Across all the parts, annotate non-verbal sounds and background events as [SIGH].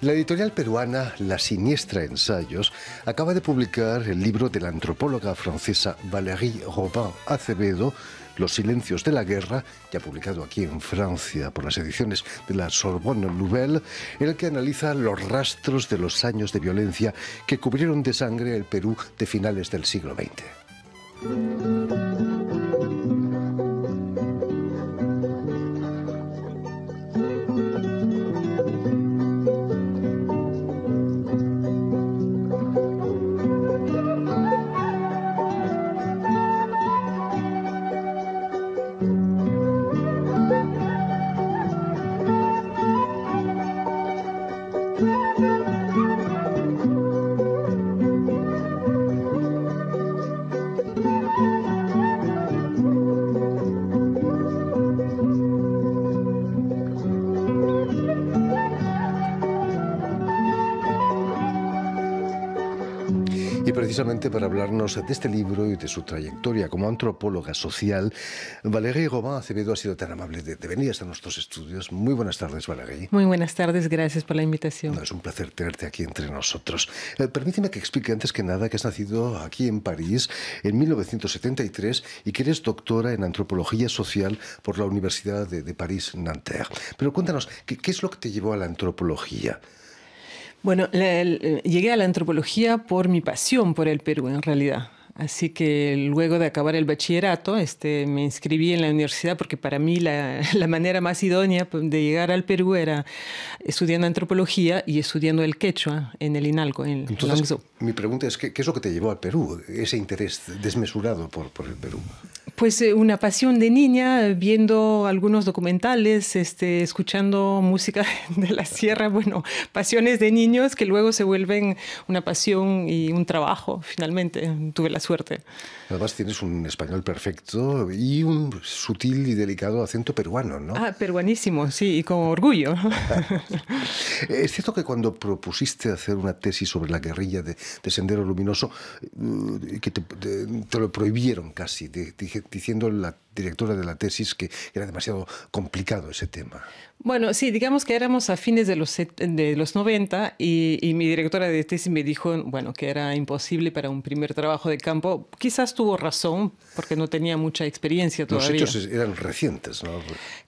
La editorial peruana La Siniestra Ensayos acaba de publicar el libro de la antropóloga francesa Valérie Robin Acevedo, Los silencios de la guerra, ya publicado aquí en Francia por las ediciones de la Sorbonne Nouvelle, en el que analiza los rastros de los años de violencia que cubrieron de sangre el Perú de finales del siglo XX. Precisamente para hablarnos de este libro y de su trayectoria como antropóloga social, valerie Romain Acevedo ha sido tan amable de, venir hasta nuestros estudios. Muy buenas tardes, Valerie. Muy buenas tardes, gracias por la invitación. es un placer tenerte aquí entre nosotros. Eh, permíteme que explique antes que nada que has nacido aquí en París en 1973 y que eres doctora en antropología social por la Universidad de, París-Nanterre. Pero cuéntanos, ¿qué es lo que te llevó a la antropología? Bueno, eh, llegué a la antropología por mi pasión por el Perú, en realidad. Así que luego de acabar el bachillerato, este, me inscribí en la universidad porque para mí la, [LAUGHS] la, manera más idónea pues, de llegar al Perú era estudiando antropología y estudiando el quechua en el INALCO, en Entonces, Mi pregunta es, ¿qué, es lo que te llevó al Perú? Ese interés desmesurado por, por el Perú. Pues eh, una pasión de niña, viendo algunos documentales, este, escuchando música [LAUGHS] de la sierra, bueno, pasiones de niños que luego se vuelven una pasión y un trabajo, finalmente. Tuve la suerte Además tienes un español perfecto y un sutil y delicado acento peruano, ¿no? Ah, peruanísimo, sí, y con orgullo. [LAUGHS] es cierto que cuando propusiste hacer una tesis sobre la guerrilla de, Sendero Luminoso, eh, que te, lo prohibieron casi, diciendo la directora de la tesis que era demasiado complicado ese tema. Bueno, sí, digamos que éramos a fines de los, de los 90 y, y mi directora de tesis me dijo, bueno, que era imposible para un primer trabajo de campo Quizás tuvo razón, porque no tenía mucha experiencia todavía. Los hechos eran recientes,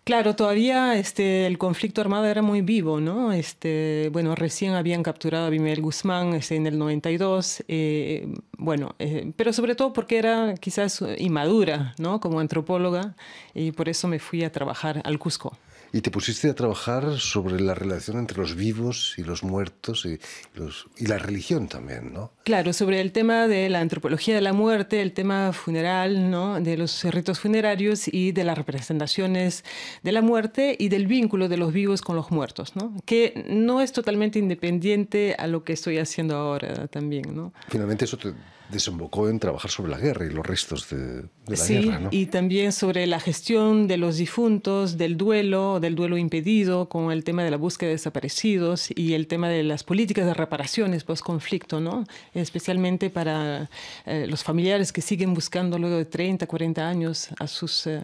Claro, todavía este, el conflicto armado era muy vivo, ¿no? Este, bueno, recién habían capturado a Bimel Guzmán este, en el 92, eh, bueno, eh, pero sobre todo porque era quizás inmadura, ¿no? Como antropóloga, y por eso me fui a trabajar al Cusco. Y te pusiste a trabajar sobre la relación entre los vivos y los muertos y, los, y la religión también, ¿no? Claro, sobre el tema de la antropología de la muerte, el tema funeral, ¿no? De los ritos funerarios y de las representaciones de la muerte y del vínculo de los vivos con los muertos, ¿no? Que no es totalmente independiente a lo que estoy haciendo ahora también, ¿no? Finalmente eso te desembocó en trabajar sobre la guerra y los restos de, la guerra. ¿no? Y también sobre la gestión de los difuntos, del duelo, del duelo impedido, con el tema de la búsqueda de desaparecidos y el tema de las políticas de reparaciones post-conflicto, ¿no? especialmente para eh, los familiares que siguen buscando luego de 30, 40 años a sus... Eh,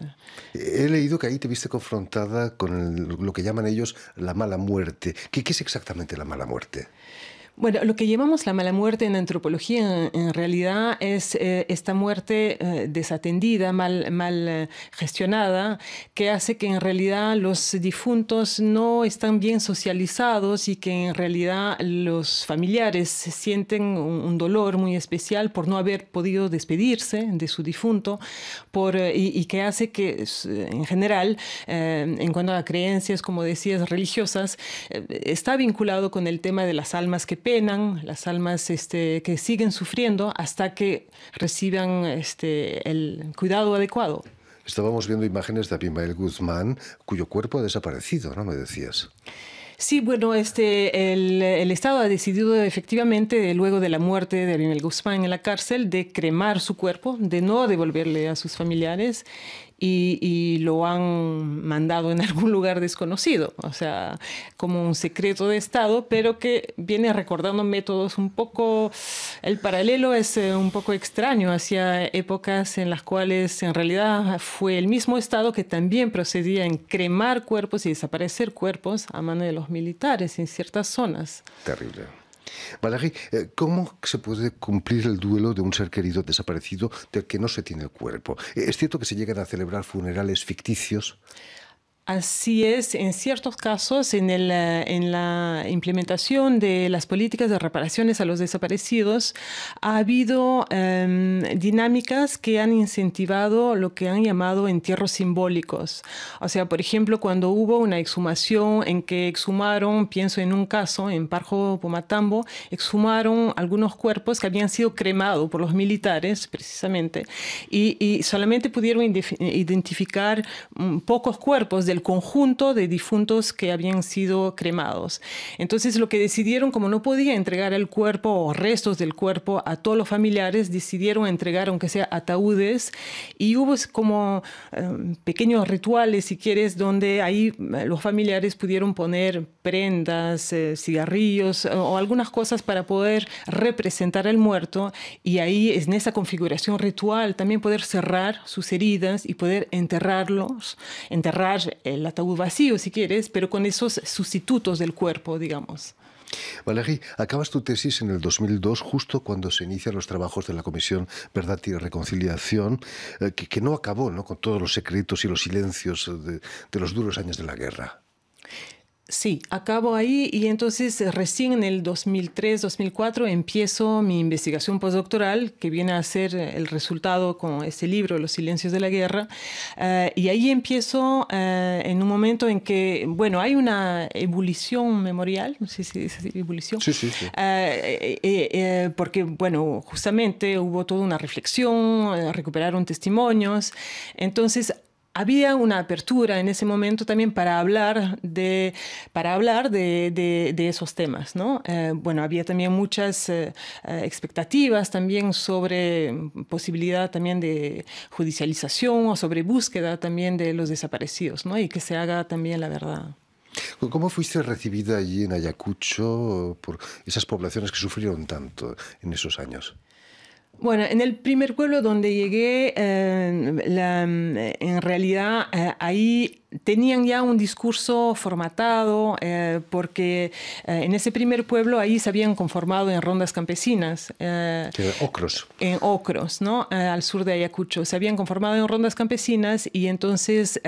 He leído que ahí te viste confrontada con lo que llaman ellos la mala muerte. ¿Qué es exactamente la mala muerte? Bueno, lo que llamamos la mala muerte en antropología en, realidad es eh, esta muerte eh, desatendida, mal, mal eh, gestionada, que hace que en realidad los difuntos no están bien socializados y que en realidad los familiares sienten un, dolor muy especial por no haber podido despedirse de su difunto por, y, que hace que en general, en cuanto a creencias, como decías, religiosas, está vinculado con el tema de las almas que penan, las almas este, que siguen sufriendo hasta que reciban este, el cuidado adecuado. Estábamos viendo imágenes de Abimael Guzmán, cuyo cuerpo ha desaparecido, ¿no? Me decías. Sí, bueno, este, el, el, Estado ha decidido efectivamente, luego de la muerte de Abimael Guzmán en la cárcel, de cremar su cuerpo, de no devolverle a sus familiares y, lo han mandado en algún lugar desconocido, o sea, como un secreto de Estado, pero que viene recordando métodos un poco, el paralelo es eh, un poco extraño hacia épocas en las cuales en realidad fue el mismo Estado que también procedía en cremar cuerpos y desaparecer cuerpos a mano de los militares en ciertas zonas. Terrible. Valerie, eh, ¿cómo se puede cumplir el duelo de un ser querido desaparecido del que no se tiene el cuerpo? Eh, ¿Es cierto que se llegan a celebrar funerales ficticios? Así es, en ciertos casos, en, el, eh, en, la implementación de las políticas de reparaciones a los desaparecidos, ha habido em, dinámicas que han incentivado lo que han llamado entierros simbólicos. O sea, por ejemplo, cuando hubo una exhumación en que exhumaron, pienso en un caso, en Parjo Pomatambo, exhumaron algunos cuerpos que habían sido cremados por los militares, precisamente, y, solamente pudieron identificar mm, pocos cuerpos del conjunto de difuntos que habían sido cremados. Entonces lo que decidieron, como no podía entregar el cuerpo o restos del cuerpo a todos los familiares, decidieron entregar aunque sea ataúdes y hubo como em, pequeños rituales, si quieres, donde ahí eh, los familiares pudieron poner prendas, eh, cigarrillos eh, o algunas cosas para poder representar al muerto y ahí en esa configuración ritual también poder cerrar sus heridas y poder enterrarlos, enterrar el ataúd vacío, si quieres, pero con esos sustitutos del cuerpo, digamos. Valerie, acabas tu tesis en el 2002, justo cuando se inician los trabajos de la Comisión Verdad y Reconciliación, eh, que, no acabó ¿no? con todos los secretos y los silencios de, de los duros años de la guerra. Sí, acabo ahí y entonces eh, recién en el 2003-2004 empiezo mi investigación postdoctoral, que viene a ser eh, el resultado con este libro, Los silencios de la guerra. Eh, y ahí empiezo en un momento en que, bueno, hay una ebullición memorial, no sé si es ebullición, sí, sí, sí. porque, bueno, justamente hubo toda una reflexión, recuperaron testimonios. Entonces, había una apertura en ese momento también para hablar de, para hablar de, de, esos temas. ¿no? Eh, bueno, había también muchas eh, eh, expectativas también sobre mm, posibilidad también de judicialización o sobre búsqueda también de los desaparecidos ¿no? y que se haga también la verdad. ¿Cómo fuiste recibida allí en Ayacucho por esas poblaciones que sufrieron tanto en esos años? Bueno, en el primer pueblo donde llegué, eh, en realidad eh, ahí tenían ya un discurso formatado, eh, porque eh, en ese primer pueblo ahí se habían conformado en rondas campesinas. Eh, ocros. En Ocros, ¿no? Eh, al sur de Ayacucho. Se habían conformado en rondas campesinas y entonces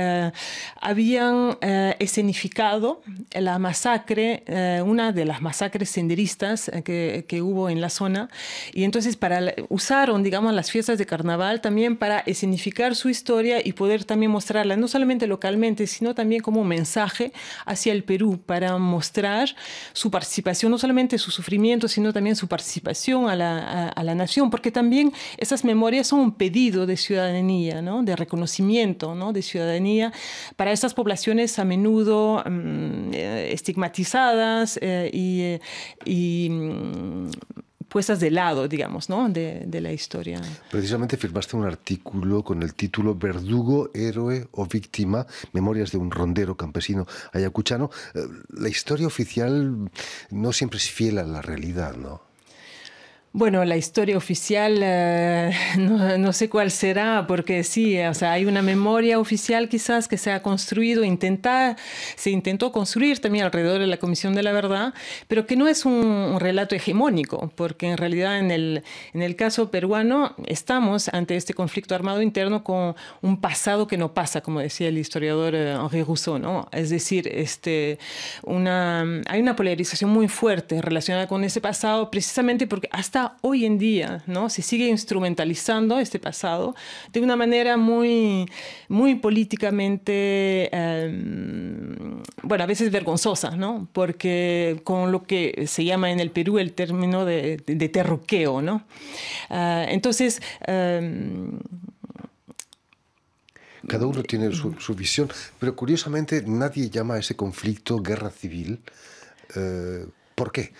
habían escenificado la masacre, una de las masacres senderistas que, que, hubo en la zona. Y entonces para usaron, digamos, las fiestas de carnaval también para escenificar su historia y poder también mostrarla, no solamente localmente, sino también como un mensaje hacia el Perú para mostrar su participación, no solamente su sufrimiento, sino también su participación a la, nación, porque también esas memorias son un pedido de ciudadanía, ¿no? de reconocimiento, ¿no? de ciudadanía para esas poblaciones a menudo mm, eh, estigmatizadas eh, y, eh, mm, puestas de lado, digamos, ¿no? de, la historia. Precisamente firmaste un artículo con el título Verdugo, héroe o víctima, memorias de un rondero campesino ayacuchano. Eh, la historia oficial no siempre es fiel a la realidad, ¿no? Bueno, la historia oficial eh, [LAUGHS] no, sé cuál será, porque sí, eh, o sea, hay una memoria oficial quizás que se ha construido, intenta, se intentó construir también alrededor de la Comisión de la Verdad, pero que no es un, relato hegemónico, porque en realidad en el, en el caso peruano estamos ante este conflicto armado interno con un pasado que no pasa, como decía el historiador eh, Henri Rousseau, ¿no? Es decir, este, una, hay una polarización muy fuerte relacionada con ese pasado, precisamente porque hasta hoy en día, ¿no? Se sigue instrumentalizando este pasado de una manera muy, muy políticamente, em, bueno, a veces vergonzosa, ¿no? Porque con lo que se llama en el Perú el término de, terroqueo, ¿no? Ah, entonces... Em, cada uno tiene mm. su, visión, pero curiosamente nadie llama a ese conflicto guerra civil. Eh, ¿Por qué?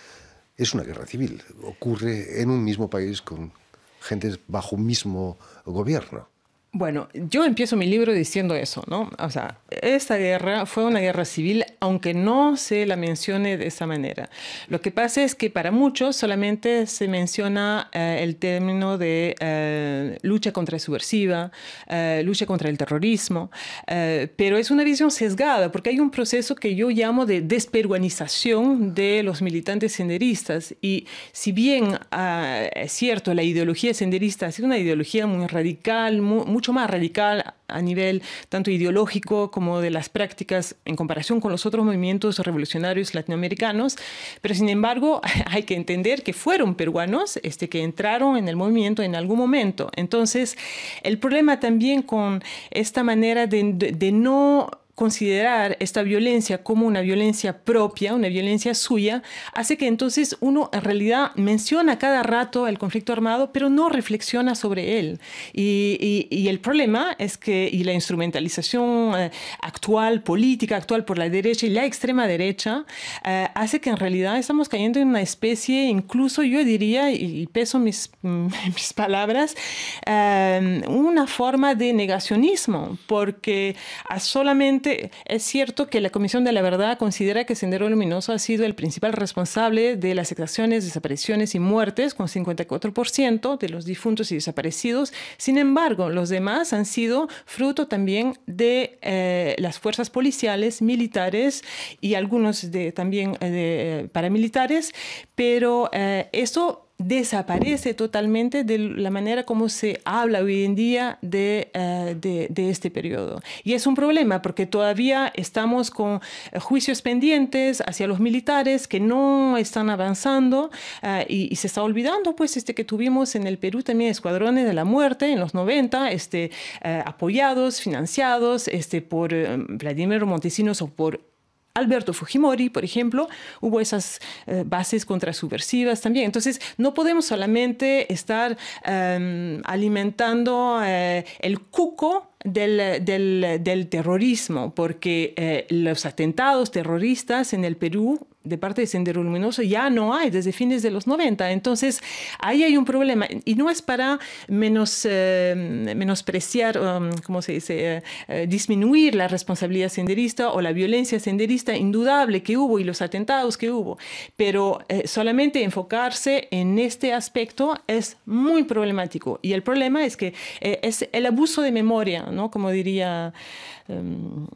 es una guerra civil. Ocurre en un mismo país con gente bajo un mismo gobierno. Bueno, yo empiezo mi libro diciendo eso, ¿no? O sea, esta guerra fue una guerra civil, aunque no se la mencione de esa manera. Lo que pasa es que para muchos solamente se menciona eh, el término de eh, lucha contra subversiva, eh, lucha contra el terrorismo, pero es una visión sesgada porque hay un proceso que yo llamo de desperuanización de los militantes senderistas y si bien ah, es cierto, la ideología senderista es una ideología muy radical, muy mucho más radical a nivel tanto ideológico como de las prácticas en comparación con los otros movimientos revolucionarios latinoamericanos, pero sin embargo [LAUGHS] hay que entender que fueron peruanos este, que entraron en el movimiento en algún momento. Entonces, el problema también con esta manera de, de, de no considerar esta violencia como una violencia propia, una violencia suya, hace que entonces uno en realidad menciona cada rato el conflicto armado, pero no reflexiona sobre él. Y, el problema es que y la instrumentalización eh, actual, política actual por la derecha y la extrema derecha, eh, hace que en realidad estamos cayendo en una especie, incluso yo diría, y, peso mis, [LAUGHS] mis palabras, eh, una forma de negacionismo, porque solamente es cierto que la Comisión de la Verdad considera que Sendero Luminoso ha sido el principal responsable de las exacciones, desapariciones y muertes, con 54% de los difuntos y desaparecidos. Sin embargo, los demás han sido fruto también de eh, las fuerzas policiales, militares y algunos de, también eh, eh, paramilitares, pero eh, desaparece totalmente de la manera como se habla hoy en día de, eh, de, este periodo. Y es un problema porque todavía estamos con eh, juicios pendientes hacia los militares que no están avanzando eh, y, se está olvidando pues este que tuvimos en el Perú también escuadrones de la muerte en los 90, este, apoyados, financiados este, por Vladimir Montesinos o por Alberto Fujimori, por ejemplo, hubo esas eh, bases contrasubversivas también. Entonces, no podemos solamente estar em, alimentando eh, el cuco del terrorismo, porque eh, los atentados terroristas en el Perú de parte de Sendero Luminoso ya no hay desde fines de los 90. Entonces, ahí hay un problema. Y no es para menos, eh, menospreciar, como um, ¿cómo se dice?, eh, eh, disminuir la responsabilidad senderista o la violencia senderista indudable que hubo y los atentados que hubo. Pero solamente enfocarse en este aspecto es muy problemático. Y el problema es que es el abuso de memoria, ¿no? Como diría... Em,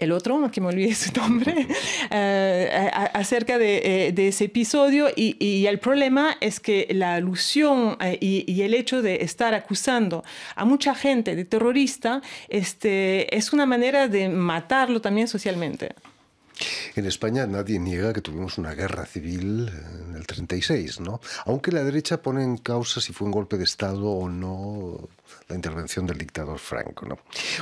el otro, que me olvidé su nombre, [LAUGHS] eh, acerca eh, de, ese episodio y, el problema es que la alusión eh, y, y, el hecho de estar acusando a mucha gente de terrorista este, es una manera de matarlo también socialmente. En España nadie niega que tuvimos una guerra civil en el 36, Aunque la derecha pone en causa si fue un golpe de Estado o no la intervención del dictador Franco,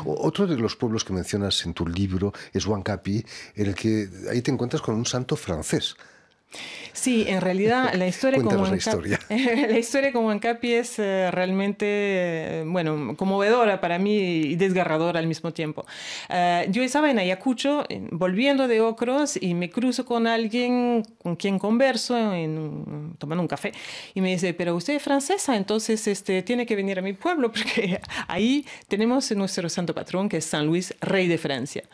Otro de los pueblos que mencionas en tu libro es Huancapi, en el que ahí te encuentras con un santo francés, Sí, en realidad la [LAUGHS] [LAUGHS] historia como Capi Encapi es eh, realmente bueno, conmovedora para mí y desgarradora al mismo tiempo. Eh, yo estaba en Ayacucho volviendo de Ocros y me cruzo con alguien con quien converso en, tomando un café y me dice, "Pero usted es francesa, entonces este tiene que venir a mi pueblo [LAUGHS] porque ahí tenemos nuestro santo patrón que es San Luis, rey de Francia."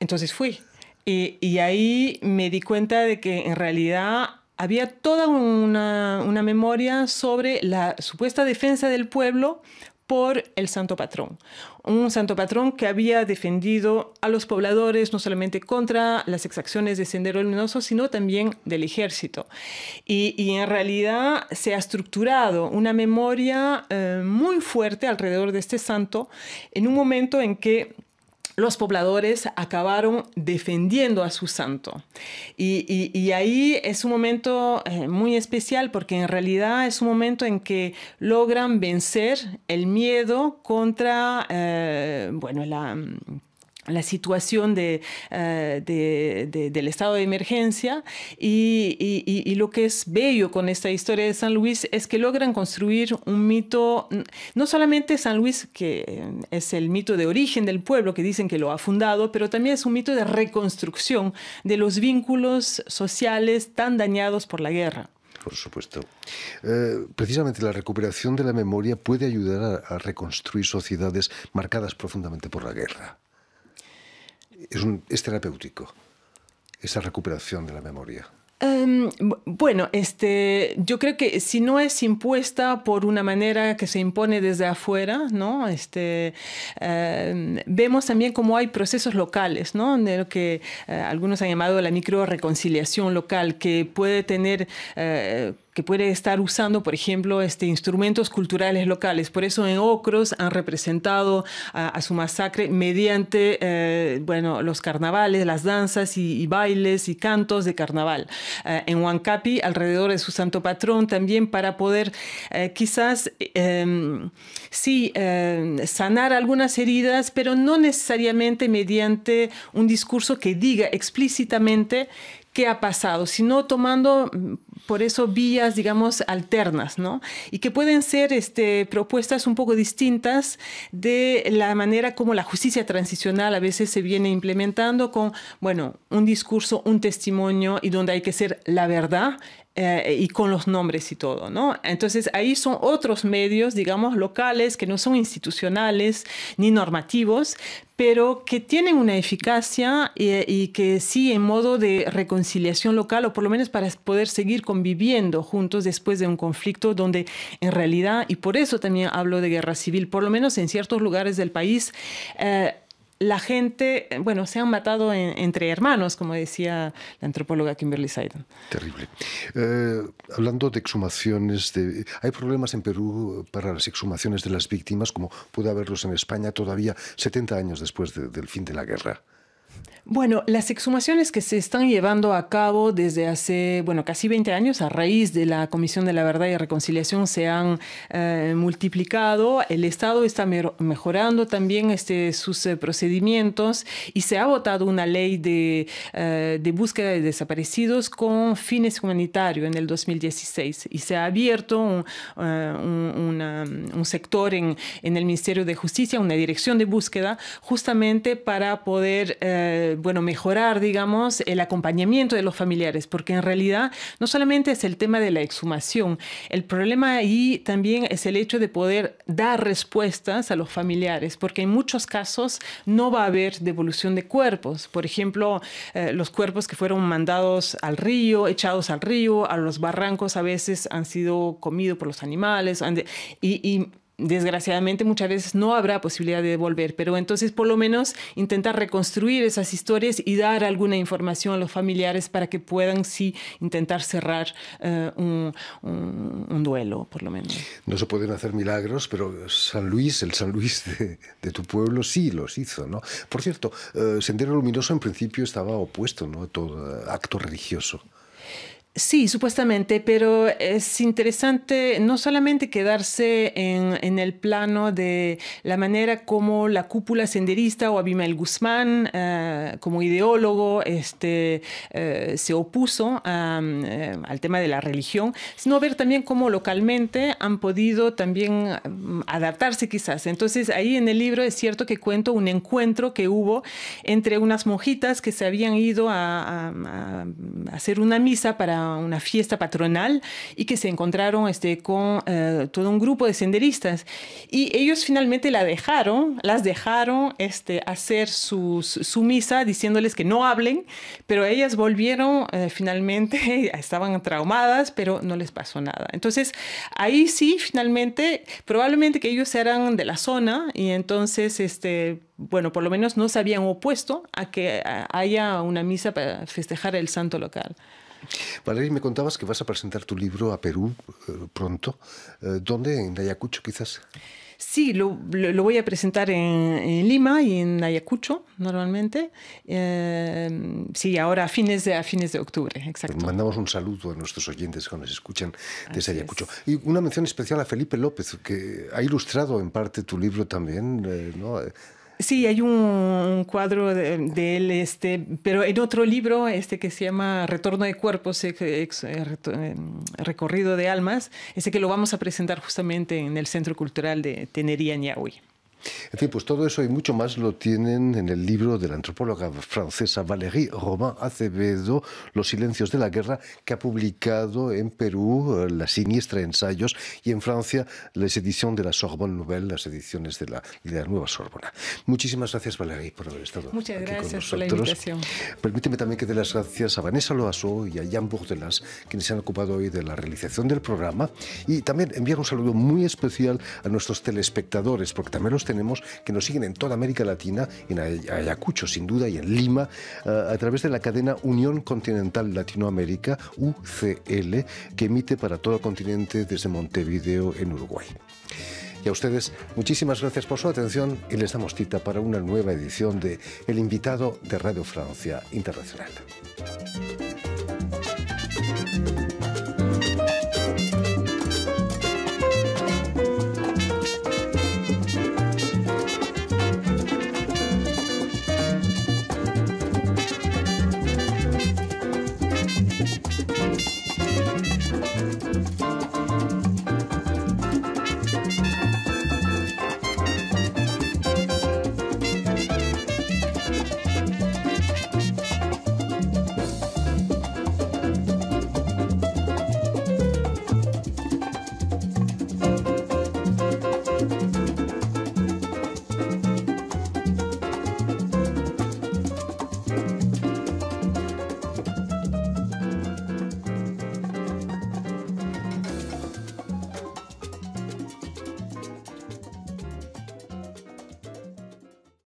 Entonces fui y, ahí me di cuenta de que en realidad había toda una, memoria sobre la supuesta defensa del pueblo por el santo patrón. Un santo patrón que había defendido a los pobladores no solamente contra las exacciones de Sendero Luminoso, sino también del ejército. Y, en realidad se ha estructurado una memoria eh, muy fuerte alrededor de este santo en un momento en que los pobladores acabaron defendiendo a su santo. Y, ahí es un momento eh, muy especial porque en realidad es un momento en que logran vencer el miedo contra, eh, bueno, la la situación eh, del estado de emergencia y, lo que es bello con esta historia de San Luis es que logran construir un mito, no solamente San Luis, que es el mito de origen del pueblo, que dicen que lo ha fundado, pero también es un mito de reconstrucción de los vínculos sociales tan dañados por la guerra. Por supuesto. Eh, precisamente la recuperación de la memoria puede ayudar a reconstruir sociedades marcadas profundamente por la guerra es, un, terapéutico esa recuperación de la memoria? Em, bueno, este, yo creo que si no es impuesta por una manera que se impone desde afuera, ¿no? Este, em, vemos también cómo hay procesos locales, ¿no? De lo que eh, algunos han llamado la micro reconciliación local, que puede tener eh, que puede estar usando, por ejemplo, este, instrumentos culturales locales. Por eso en Ocros han representado a, su masacre mediante eh, bueno, los carnavales, las danzas y, bailes y cantos de carnaval. Eh, en Huancapi, alrededor de su santo patrón, también para poder eh, quizás, em, em, sanar algunas heridas, pero no necesariamente mediante un discurso que diga explícitamente qué ha pasado, sino tomando mm, por eso vías, digamos, alternas, ¿no? Y que pueden ser este, propuestas un poco distintas de la manera como la justicia transicional a veces se viene implementando con, bueno, un discurso, un testimonio y donde hay que ser la verdad eh, y con los nombres y todo, ¿no? Entonces ahí son otros medios, digamos, locales que no son institucionales ni normativos, pero que tienen una eficacia eh, y que sí en modo de reconciliación local o por lo menos para poder seguir conviviendo juntos después de un conflicto donde en realidad, y por eso también hablo de guerra civil, por lo menos en ciertos lugares del país, eh, la gente, bueno, se han matado entre hermanos, como decía la antropóloga Kimberly sayden Terrible. Eh, hablando de exhumaciones, hay problemas en Perú para las exhumaciones de las víctimas, como puede haberlos en España todavía 70 años después del fin de la guerra. Bueno, las exhumaciones que se están llevando a cabo desde hace, bueno, casi 20 años a raíz de la Comisión de la Verdad y Reconciliación se han eh, multiplicado. El Estado está mejorando también este, sus eh, procedimientos y se ha votado una ley eh, de, búsqueda de desaparecidos con fines humanitarios en el 2016 y se ha abierto un, sector en, en, el Ministerio de Justicia, una dirección de búsqueda, justamente para poder eh, bueno, mejorar, digamos, el acompañamiento de los familiares, porque en realidad no solamente es el tema de la exhumación, el problema ahí también es el hecho de poder dar respuestas a los familiares, porque en muchos casos no va a haber devolución de cuerpos. Por ejemplo, eh, los cuerpos que fueron mandados al río, echados al río, a los barrancos a veces han sido comidos por los animales, y, y desgraciadamente muchas veces no habrá posibilidad de volver, pero entonces por lo menos intentar reconstruir esas historias y dar alguna información a los familiares para que puedan sí intentar cerrar eh, un, duelo, por lo menos. No se pueden hacer milagros, pero San Luis, el San Luis de, tu pueblo, sí los hizo, ¿no? Por cierto, eh, Sendero Luminoso en principio estaba opuesto ¿no? a todo acto religioso. Sí, supuestamente, pero es interesante no solamente quedarse en, en, el plano de la manera como la cúpula senderista o Abimel Guzmán, eh, como ideólogo, este, eh, se opuso eh, al tema de la religión, sino ver también cómo localmente han podido también mm, adaptarse quizás. Entonces ahí en el libro es cierto que cuento un encuentro que hubo entre unas monjitas que se habían ido a, a hacer una misa para una, fiesta patronal y que se encontraron este, con eh, todo un grupo de senderistas. Y ellos finalmente la dejaron, las dejaron este, hacer su, su misa diciéndoles que no hablen, pero ellas volvieron eh, finalmente, [LAUGHS] estaban traumadas, pero no les pasó nada. Entonces, ahí sí, finalmente, probablemente que ellos eran de la zona y entonces, este, bueno, por lo menos no se habían opuesto a que haya una misa para festejar el santo local. Valeria, me contabas que vas a presentar tu libro a Perú eh, pronto. Eh, ¿Dónde? ¿En Ayacucho quizás? Sí, lo, lo, voy a presentar en, Lima y en Ayacucho normalmente. Eh, sí, ahora a fines, de, a fines de octubre, exacto. Pues mandamos un saludo a nuestros oyentes que nos escuchan desde Ayacucho. Y una mención especial a Felipe López, que ha ilustrado en parte tu libro también, ¿no? Sí, hay un cuadro de, él, este, pero en otro libro, este que se llama Retorno de Cuerpos, eh, eh, Recorrido de Almas, ese que lo vamos a presentar justamente en el Centro Cultural de Tenería, Ñahui. En fin, pues todo eso y mucho más lo tienen en el libro de la antropóloga francesa Valérie Romain Acevedo, Los silencios de la guerra, que ha publicado en Perú eh, La siniestra ensayos y en Francia la edición de la Sorbonne Nouvelle, las ediciones de la, de la nueva Sorbona. Muchísimas gracias Valérie por haber estado Muchas aquí con nosotros. por la invitación. Permíteme también que dé las gracias a Vanessa Loaso y a Jan Bourdelas, quienes se han ocupado hoy de la realización del programa y también enviar un saludo muy especial a nuestros telespectadores, porque también los tenemos que nos siguen en toda América Latina, en Ayacucho sin duda y en Lima, ah, a través de la cadena Unión Continental Latinoamérica, UCL, que emite para todo el continente desde Montevideo en Uruguay. Y a ustedes, muchísimas gracias por su atención y les damos cita para una nueva edición de El invitado de Radio Francia Internacional.